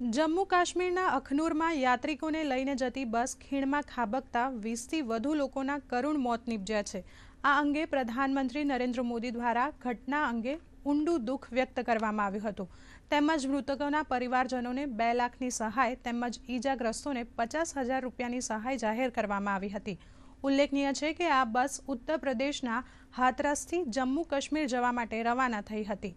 જમ્મુ કાશ્મીરના અખનૂરમાં યાત્રિકોને લઈને જતી બસ ખીણમાં ખાબકતા વીસથી વધુ લોકોના કરુણ મોત નીપજ્યા છે આ અંગે પ્રધાનમંત્રી નરેન્દ્ર મોદી દ્વારા ઘટના અંગે ઊંડું દુઃખ વ્યક્ત કરવામાં આવ્યું હતું તેમજ મૃતકોના પરિવારજનોને બે લાખની સહાય તેમજ ઈજાગ્રસ્તોને પચાસ હજાર રૂપિયાની સહાય જાહેર કરવામાં આવી હતી ઉલ્લેખનીય છે કે આ બસ ઉત્તર પ્રદેશના હાથરસથી જમ્મુ કાશ્મીર જવા માટે રવાના થઈ હતી